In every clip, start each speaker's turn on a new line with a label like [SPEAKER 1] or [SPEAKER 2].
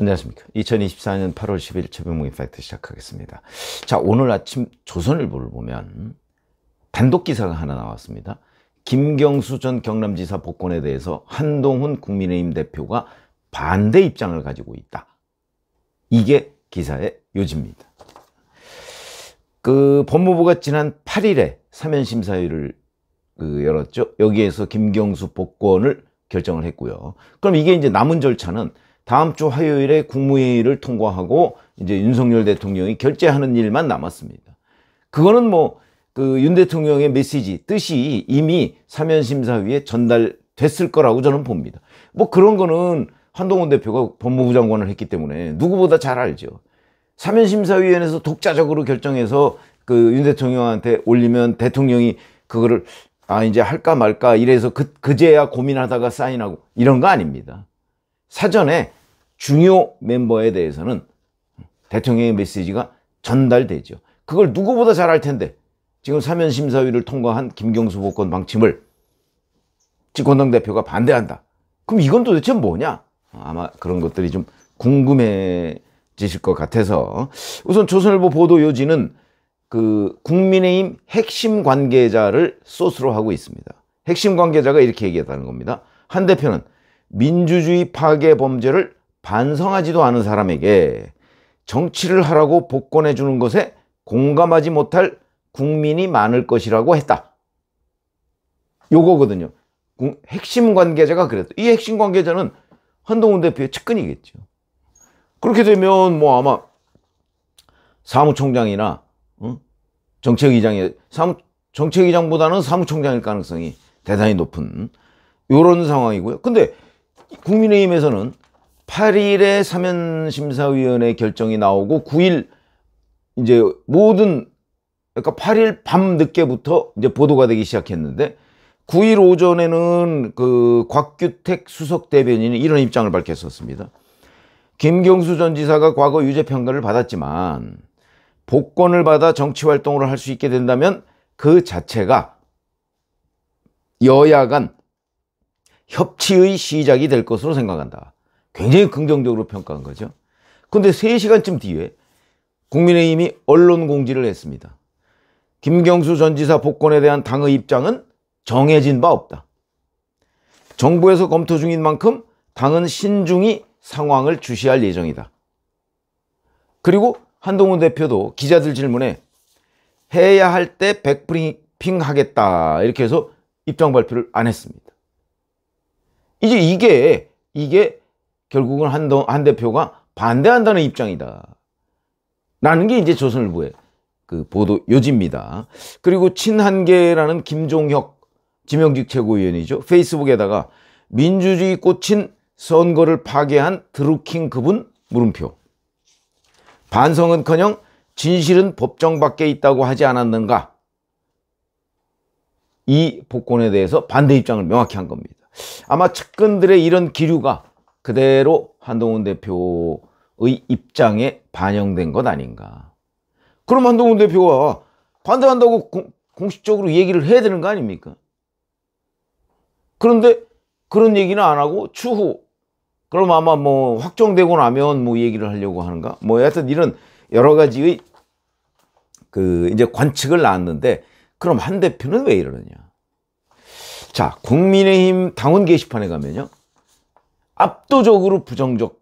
[SPEAKER 1] 안녕하십니까. 2024년 8월 10일 최병목 인사이트 시작하겠습니다. 자, 오늘 아침 조선일보를 보면 단독 기사가 하나 나왔습니다. 김경수 전 경남지사 복권에 대해서 한동훈 국민의힘 대표가 반대 입장을 가지고 있다. 이게 기사의 요지입니다. 그 법무부가 지난 8일에 사면심사위를 그 열었죠. 여기에서 김경수 복권을 결정을 했고요. 그럼 이게 이제 남은 절차는 다음 주 화요일에 국무회의를 통과하고 이제 윤석열 대통령이 결재하는 일만 남았습니다. 그거는 뭐 그 윤 대통령의 메시지 뜻이 이미 사면심사위에 전달됐을 거라고 저는 봅니다. 뭐 그런 거는 한동훈 대표가 법무부 장관을 했기 때문에 누구보다 잘 알죠. 사면심사위원회에서 독자적으로 결정해서 그 윤 대통령한테 올리면 대통령이 그거를 아 이제 할까 말까 이래서 그, 그제야 고민하다가 사인하고 이런 거 아닙니다. 사전에 중요 멤버에 대해서는 대통령의 메시지가 전달되죠. 그걸 누구보다 잘알 텐데 지금 사면심사위를 통과한 김경수 복권 방침을 집권당 대표가 반대한다. 그럼 이건 도대체 뭐냐? 아마 그런 것들이 좀 궁금해지실 것 같아서 우선 조선일보 보도 요지는 그 국민의힘 핵심 관계자를 소스로 하고 있습니다. 핵심 관계자가 이렇게 얘기했다는 겁니다. 한 대표는 민주주의 파괴 범죄를 반성하지도 않은 사람에게 정치를 하라고 복권해 주는 것에 공감하지 못할 국민이 많을 것이라고 했다. 요거거든요. 핵심 관계자가 그랬다. 이 핵심 관계자는 한동훈 대표의 측근이겠죠. 그렇게 되면 뭐 아마 사무총장이나 어? 정책위장의 사무 정책위장보다는 사무총장일 가능성이 대단히 높은 이런 상황이고요. 근데 국민의힘에서는 8일에 사면심사위원회 결정이 나오고 9일 이제 모든 그러니까 8일 밤 늦게부터 이제 보도가 되기 시작했는데 9일 오전에는 그 곽규택 수석 대변인이 이런 입장을 밝혔었습니다. 김경수 전 지사가 과거 유죄 평가를 받았지만 복권을 받아 정치 활동을 할 수 있게 된다면 그 자체가 여야 간 협치의 시작이 될 것으로 생각한다. 굉장히 긍정적으로 평가한 거죠. 그런데 3시간쯤 뒤에 국민의힘이 언론 공지를 했습니다. 김경수 전 지사 복권에 대한 당의 입장은 정해진 바 없다. 정부에서 검토 중인 만큼 당은 신중히 상황을 주시할 예정이다. 그리고 한동훈 대표도 기자들 질문에 해야 할 때 백브리핑 하겠다 이렇게 해서 입장 발표를 안 했습니다. 이제 이게 이게 결국은 한, 한 대표가 반대한다는 입장이다. 라는 게 이제 조선일보의 그 보도 요지입니다. 그리고 친한계라는 김종혁 지명직 최고위원이죠. 페이스북에다가 민주주의 꽃인 선거를 파괴한 드루킹 그분 물음표. 반성은커녕 진실은 법정 밖에 있다고 하지 않았는가. 이 복권에 대해서 반대 입장을 명확히 한 겁니다. 아마 측근들의 이런 기류가 그대로 한동훈 대표의 입장에 반영된 것 아닌가. 그럼 한동훈 대표가 반대한다고 공, 공식적으로 얘기를 해야 되는 거 아닙니까? 그런데 그런 얘기는 안 하고 추후 그럼 아마 뭐 확정되고 나면 뭐 얘기를 하려고 하는가? 뭐 하여튼 이런 여러 가지의 그 이제 관측을 낳았는데 그럼 한 대표는 왜 이러느냐? 자, 국민의힘 당원 게시판에 가면요. 압도적으로 부정적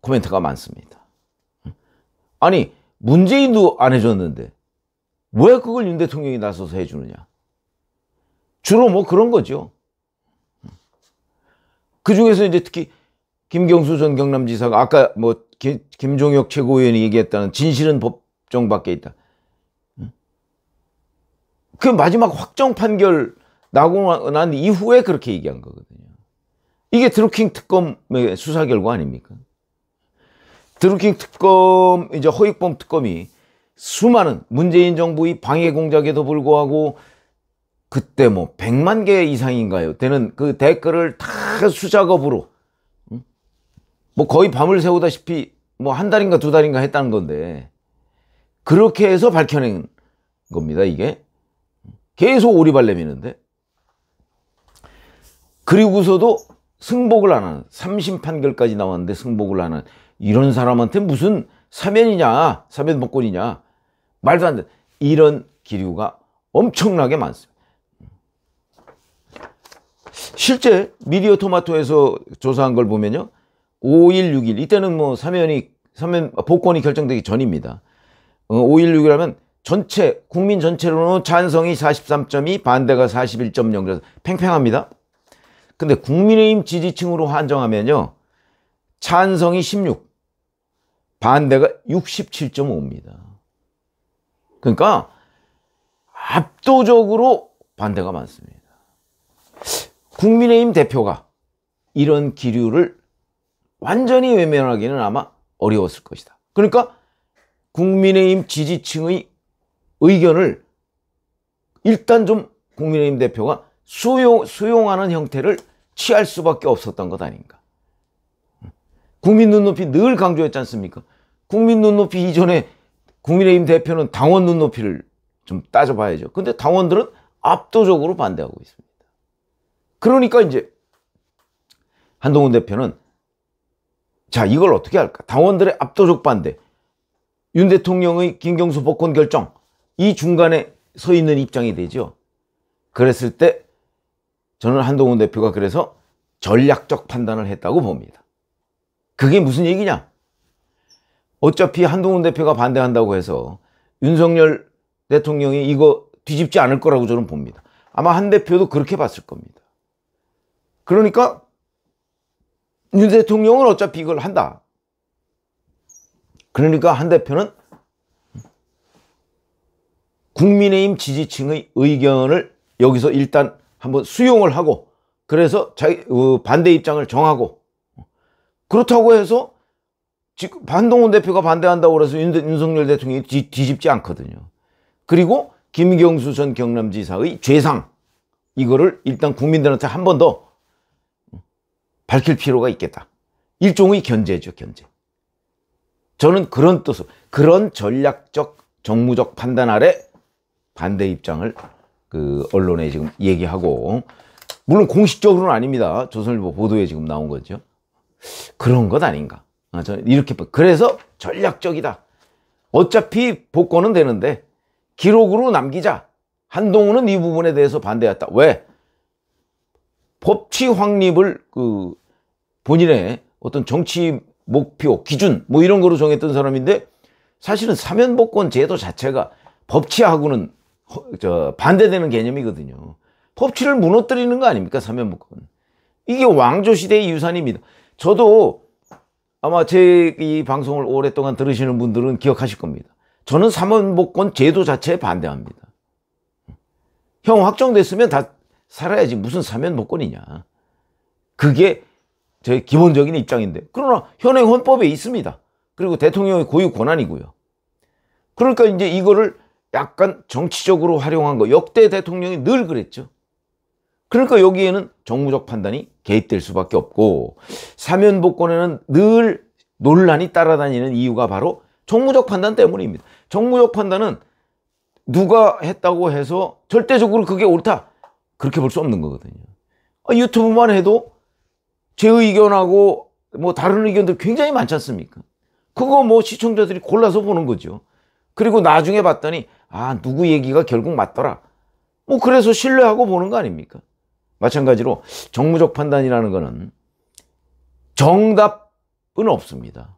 [SPEAKER 1] 코멘트가 많습니다. 아니 문재인도 안 해줬는데 왜 그걸 윤 대통령이 나서서 해주느냐. 주로 뭐 그런 거죠. 그 중에서 이제 특히 김경수 전 경남지사가 아까 뭐 김, 김종혁 최고위원이 얘기했다는 진실은 법정 밖에 있다. 그 마지막 확정 판결 나고 난 이후에 그렇게 얘기한 거거든요. 이게 드루킹 특검의 수사 결과 아닙니까? 드루킹 특검, 이제 허익범 특검이 수많은 문재인 정부의 방해 공작에도 불구하고 그때 뭐 100만 개 이상인가요? 되는 그 댓글을 다 수작업으로 뭐 거의 밤을 새우다시피 뭐 한 달인가 두 달인가 했다는 건데 그렇게 해서 밝혀낸 겁니다 이게 계속 오리발 내미는데 그리고서도 승복을 하는 삼심 판결까지 나왔는데 승복을 하는 이런 사람한테 무슨 사면이냐 사면 복권이냐 말도 안 돼 이런 기류가 엄청나게 많습니다 실제 미디어 토마토에서 조사한 걸 보면요 5일 6일 이때는 뭐 사면이 사면 복권이 결정되기 전입니다 5일 어, 6일 하면 전체 국민 전체로는 찬성이 43.2 반대가 41.0 그래서 팽팽합니다 근데 국민의힘 지지층으로 한정하면요. 찬성이 16, 반대가 67.5입니다. 그러니까 압도적으로 반대가 많습니다. 국민의힘 대표가 이런 기류를 완전히 외면하기는 아마 어려웠을 것이다. 그러니까 국민의힘 지지층의 의견을 일단 좀 국민의힘 대표가 수용, 수용하는 형태를 취할 수밖에 없었던 것 아닌가. 국민 눈높이 늘 강조했지 않습니까? 국민 눈높이 이전에 국민의힘 대표는 당원 눈높이를 좀 따져봐야죠. 근데 당원들은 압도적으로 반대하고 있습니다. 그러니까 이제 한동훈 대표는 자 이걸 어떻게 할까? 당원들의 압도적 반대, 윤 대통령의 김경수 복권 결정 이 중간에 서 있는 입장이 되죠. 그랬을 때 저는 한동훈 대표가 그래서 전략적 판단을 했다고 봅니다. 그게 무슨 얘기냐? 어차피 한동훈 대표가 반대한다고 해서 윤석열 대통령이 이거 뒤집지 않을 거라고 저는 봅니다. 아마 한 대표도 그렇게 봤을 겁니다. 그러니까 윤 대통령은 어차피 이걸 한다. 그러니까 한 대표는 국민의힘 지지층의 의견을 여기서 일단 한번 수용을 하고 그래서 자기 어, 반대 입장을 정하고 그렇다고 해서 지금 반동훈 대표가 반대한다고 그래서 윤석열 대통령이 뒤, 뒤집지 않거든요. 그리고 김경수 전 경남지사의 죄상 이거를 일단 국민들한테 한 번 더 밝힐 필요가 있겠다. 일종의 견제죠, 견제. 저는 그런 뜻으로 그런 전략적 정무적 판단 아래 반대 입장을 그 언론에 지금 얘기하고 물론 공식적으로는 아닙니다. 조선일보 보도에 지금 나온 거죠. 그런 것 아닌가. 아, 저는 이렇게 그래서 전략적이다. 어차피 복권은 되는데 기록으로 남기자. 한동훈은 이 부분에 대해서 반대했다. 왜? 법치 확립을 그 본인의 어떤 정치 목표, 기준 뭐 이런 거로 정했던 사람인데 사실은 사면복권 제도 자체가 법치하고는 저 반대되는 개념이거든요. 법치를 무너뜨리는 거 아닙니까? 사면복권. 이게 왕조시대의 유산입니다. 저도 아마 제 이 방송을 오랫동안 들으시는 분들은 기억하실 겁니다. 저는 사면복권 제도 자체에 반대합니다. 형 확정됐으면 다 살아야지 무슨 사면복권이냐. 그게 제 기본적인 입장인데 그러나 현행 헌법에 있습니다. 그리고 대통령의 고유 권한이고요. 그러니까 이제 이거를 약간 정치적으로 활용한 거 역대 대통령이 늘 그랬죠. 그러니까 여기에는 정무적 판단이 개입될 수밖에 없고 사면복권에는 늘 논란이 따라다니는 이유가 바로 정무적 판단 때문입니다. 정무적 판단은 누가 했다고 해서 절대적으로 그게 옳다 그렇게 볼 수 없는 거거든요. 아, 유튜브만 해도 제 의견하고 뭐 다른 의견들 굉장히 많지 않습니까? 그거 뭐 시청자들이 골라서 보는 거죠. 그리고 나중에 봤더니 아, 누구 얘기가 결국 맞더라. 뭐, 그래서 신뢰하고 보는 거 아닙니까? 마찬가지로 정무적 판단이라는 거는 정답은 없습니다.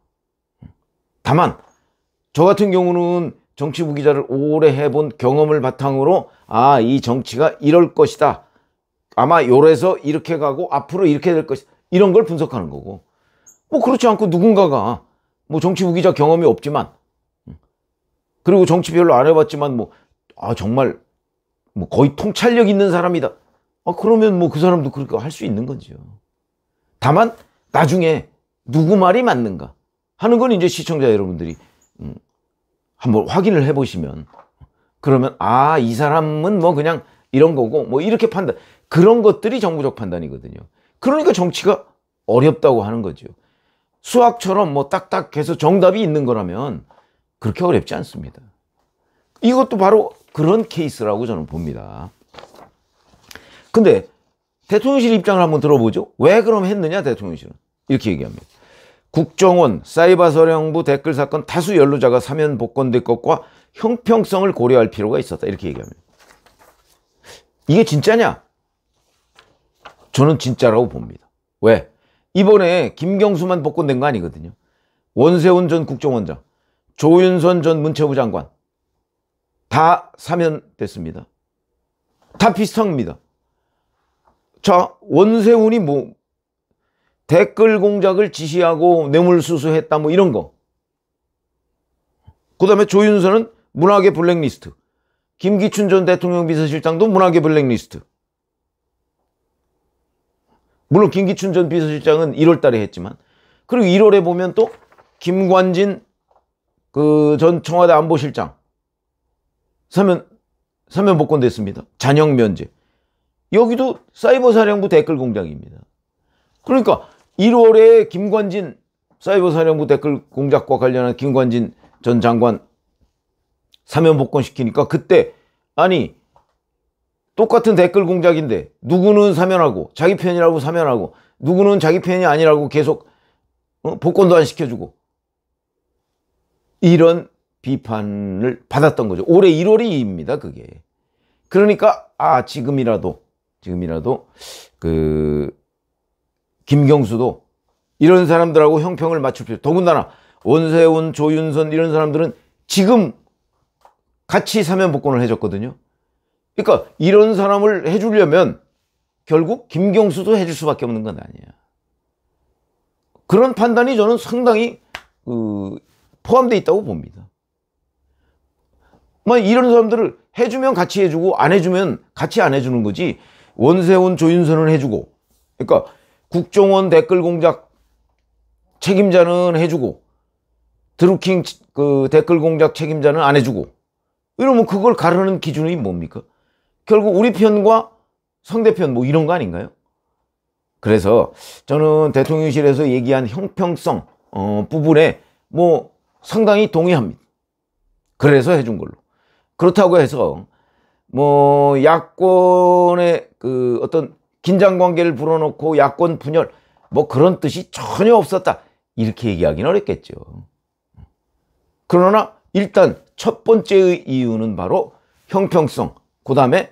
[SPEAKER 1] 다만, 저 같은 경우는 정치부 기자를 오래 해본 경험을 바탕으로 아, 이 정치가 이럴 것이다. 아마 요래서 이렇게 가고 앞으로 이렇게 될 것이다. 이런 걸 분석하는 거고. 뭐 그렇지 않고 누군가가 뭐 정치부 기자 경험이 없지만 그리고 정치 별로 안 해봤지만 뭐 아 정말 뭐 거의 통찰력 있는 사람이다. 아 그러면 뭐 그 사람도 그렇게 할 수 있는 거죠 다만 나중에 누구 말이 맞는가 하는 건 이제 시청자 여러분들이 음, 한번 확인을 해보시면 그러면 아 이 사람은 뭐 그냥 이런 거고 뭐 이렇게 판단 그런 것들이 정부적 판단이거든요. 그러니까 정치가 어렵다고 하는 거죠. 수학처럼 뭐 딱딱 해서 정답이 있는 거라면 그렇게 어렵지 않습니다. 이것도 바로 그런 케이스라고 저는 봅니다. 근데 대통령실 입장을 한번 들어보죠. 왜 그럼 했느냐 대통령실은 이렇게 얘기합니다. 국정원 사이버서령부 댓글 사건 다수 연루자가 사면 복권될 것과 형평성을 고려할 필요가 있었다 이렇게 얘기합니다. 이게 진짜냐? 저는 진짜라고 봅니다. 왜? 이번에 김경수만 복권된 거 아니거든요. 원세훈 전 국정원장 조윤선 전 문체부 장관 다 사면됐습니다. 다 비슷합니다. 자 원세훈이 뭐 댓글 공작을 지시하고 뇌물수수했다 뭐 이런 거. 그 다음에 조윤선은 문학의 블랙리스트. 김기춘 전 대통령 비서실장도 문학의 블랙리스트. 물론 김기춘 전 비서실장은 1월 달에 했지만 그리고 1월에 보면 또 김관진 그전 청와대 안보실장 서면 서면 복권됐습니다. 잔영 면제. 여기도 사이버 사령부 댓글 공작입니다 그러니까 1월에 김관진 사이버 사령부 댓글 공작과 관련한 김관진 전 장관 사면 복권시키니까 그때 아니 똑같은 댓글 공작인데 누구는 사면하고 자기 편이라고 사면하고 누구는 자기 편이 아니라고 계속 어, 복권도 안 시켜주고 이런 비판을 받았던 거죠. 올해 1월입니다, 그게. 그러니까, 아, 지금이라도, 지금이라도, 그, 김경수도 이런 사람들하고 형평을 맞출 필요, 더군다나 원세훈, 조윤선 이런 사람들은 지금 같이 사면복권을 해줬거든요. 그러니까 이런 사람을 해주려면 결국 김경수도 해줄 수밖에 없는 건 아니야. 그런 판단이 저는 상당히 그 포함되어 있다고 봅니다. 막 뭐 이런 사람들을 해주면 같이 해주고 안 해주면 같이 안 해주는 거지 원세훈 조윤선은 해주고 그러니까 국정원 댓글 공작 책임자는 해주고 드루킹 그 댓글 공작 책임자는 안 해주고 이러면 그걸 가르는 기준이 뭡니까? 결국 우리 편과 상대편 뭐 이런 거 아닌가요? 그래서 저는 대통령실에서 얘기한 형평성 어, 부분에 뭐 상당히 동의합니다. 그래서 해준 걸로. 그렇다고 해서 뭐 야권의 그 어떤 긴장 관계를 불어넣고 야권 분열 뭐 그런 뜻이 전혀 없었다 이렇게 얘기하기는 어렵겠죠. 그러나 일단 첫 번째의 이유는 바로 형평성 그 다음에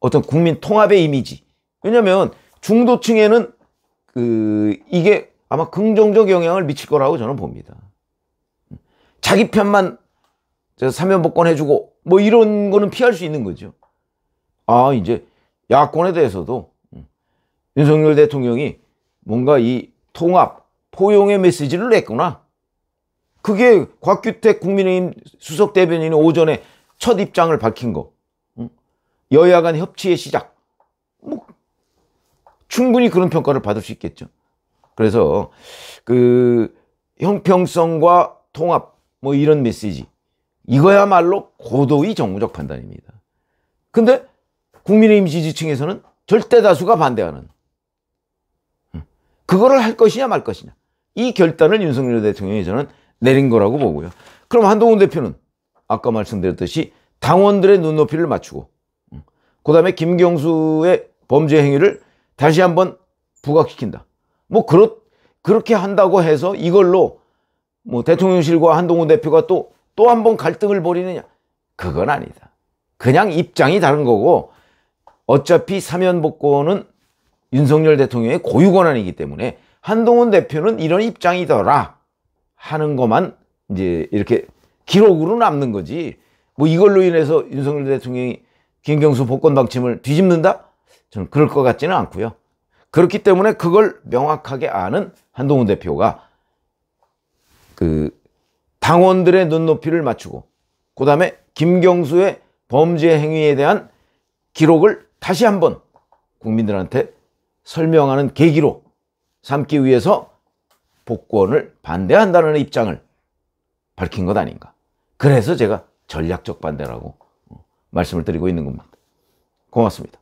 [SPEAKER 1] 어떤 국민 통합의 이미지 왜냐하면 중도층에는 그 이게 아마 긍정적 영향을 미칠 거라고 저는 봅니다. 자기 편만 사면복권 해주고 뭐 이런 거는 피할 수 있는 거죠. 아 이제 야권에 대해서도 음, 윤석열 대통령이 뭔가 이 통합, 포용의 메시지를 냈구나. 그게 곽규택 국민의힘 수석 대변인이 오전에 첫 입장을 밝힌 거. 음, 여야 간 협치의 시작. 뭐 충분히 그런 평가를 받을 수 있겠죠. 그래서 그 형평성과 통합 뭐 이런 메시지. 이거야말로 고도의 정무적 판단입니다. 근데 국민의힘 지지층에서는 절대 다수가 반대하는 음. 그거를 할 것이냐 말 것이냐 이 결단을 윤석열 대통령이 저는 내린 거라고 보고요. 그럼 한동훈 대표는 아까 말씀드렸듯이 당원들의 눈높이를 맞추고 음. 그 다음에 김경수의 범죄 행위를 다시 한번 부각시킨다. 뭐 그렇, 그렇게 한다고 해서 이걸로 뭐 대통령실과 한동훈 대표가 또 또 한 번 갈등을 벌이느냐 그건 아니다. 그냥 입장이 다른 거고 어차피 사면복권은 윤석열 대통령의 고유 권한이기 때문에 한동훈 대표는 이런 입장이더라 하는 것만 이제 이렇게 기록으로 남는 거지 뭐 이걸로 인해서 윤석열 대통령이 김경수 복권 방침을 뒤집는다? 저는 그럴 것 같지는 않고요. 그렇기 때문에 그걸 명확하게 아는 한동훈 대표가 그 당원들의 눈높이를 맞추고 그 다음에 김경수의 범죄 행위에 대한 기록을 다시 한번 국민들한테 설명하는 계기로 삼기 위해서 복권을 반대한다는 입장을 밝힌 것 아닌가. 그래서 제가 전략적 반대라고 어, 말씀을 드리고 있는 겁니다. 고맙습니다.